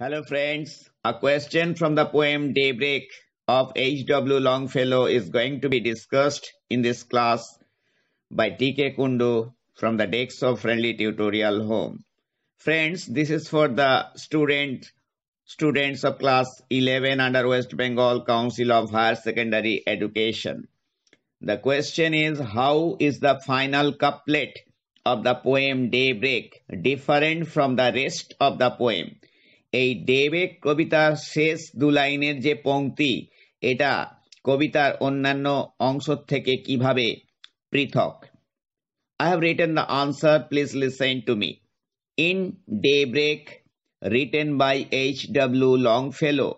Hello, friends. A question from the poem Daybreak of H.W. Longfellow is going to be discussed in this class by T.K. Kundu from the decks of Friendly Tutorial Home. Friends, this is for the student students of class 11 under West Bengal Council of Higher Secondary Education. The question is how is the final couplet of the poem Daybreak different from the rest of the poem? এই দেবেক কবিতার শেষ দু লাইনের যে পংক্তি এটা কবিতার অন্যান্য অংশ থেকে কিভাবে পৃথক I have written the answer please listen to me in daybreak written by H W Longfellow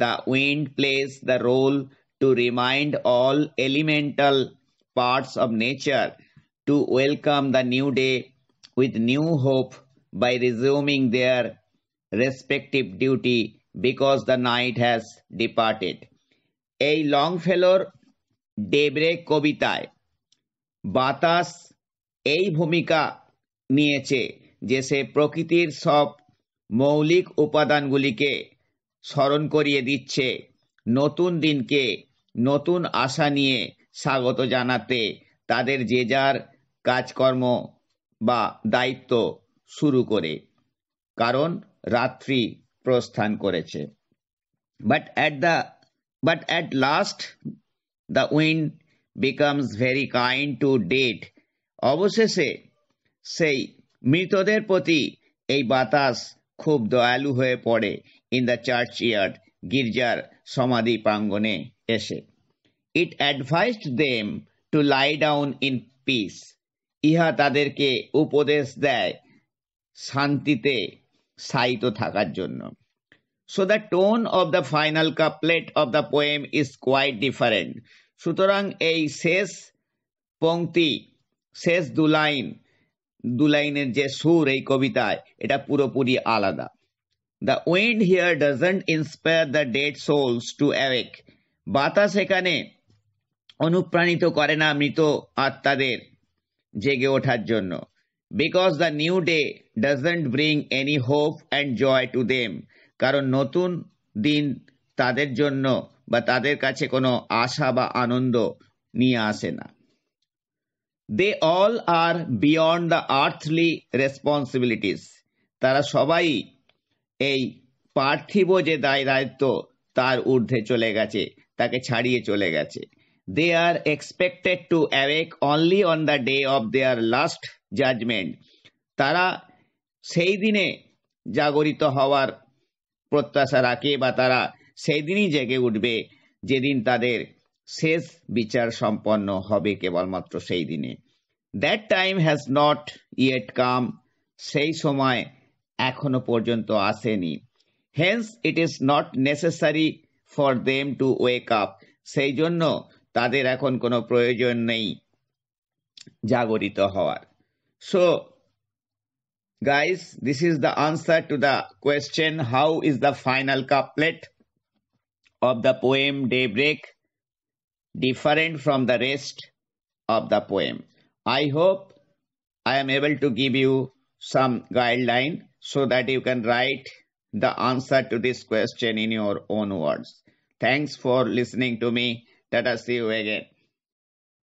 the wind plays the role to remind all elemental parts of nature to welcome the new day with new hope by resuming their respective duty because the night has departed এই ফেলোর ডেবরে কবিতায় বাতাস এই ভূমিকা নিয়েছে যে সে প্রকৃতির সব মৌলিক উপাদানগুলিকে স্মরণ করিয়ে দিচ্ছে নতুন দিনকে নতুন আশা নিয়ে স্বাগত জানাতে তাদের যে যার কাজকর্ম বা দায়িত্ব শুরু করে কারণ রাত্রি প্রস্থান করেছে but at the but at last the wind becomes very kind to dead অবশেষে সেই মৃতদের প্রতি এই বাতাস খুব দয়ালু হয়ে পড়ে ইন দ্য চার্চ ইয়ার্ড গির্জার সমাধি প্রাঙ্গনে এসে it advised them to lie down in peace ইহা তাদেরকে উপদেশ দেয় শান্তিতে সাইিত থাকার জন্য so the tone of the final couplet of the poem is quite different সুতরাং এই শেষ পংক্তি শেষ দু লাইন দু লাইনের যে সুর এই কবিতায় এটা পুরোপুরি আলাদা the wind here doesn't inspire the dead souls to awake বাতাস এখানে অনুপ্রাণিত করে না মৃত আত্মাদের জেগে ওঠার জন্য because the new day doesn't bring any hope and joy to them কারণ নতুন দিন তাদের জন্য বা তাদের কাছে কোনো আশা বা আনন্দ নিয়ে আসে না they all are beyond the earthly responsibilities তারা সবাই এই পার্থিব যে দায় দায়িত্ব তার ঊর্ধ্বে চলে গেছে তাকে ছাড়িয়ে চলে গেছে they are expected to awake only on the day of their last judgment তারা সেই দিনে জাগরিত হওয়ার প্রত্যাশা রাখে বা তারা সেই দিনই জেগে উঠবে যেদিন তাদের শেষ বিচার সম্পন্ন হবে কেবলমাত্র সেই দিনে that time has not yet come সেই সময় এখনো পর্যন্ত আসেনি hence it is not necessary for them to wake up সেই জন্য তাদের এখন কোনো প্রয়োজন নেই জাগরিত হওয়ার so guys this is the answer to the question how is the final couplet of the poem daybreak different from the rest of the poem i hope i am able to give you some guideline so that you can write the answer to this question in your own words thanks for listening to me တတစေဝေက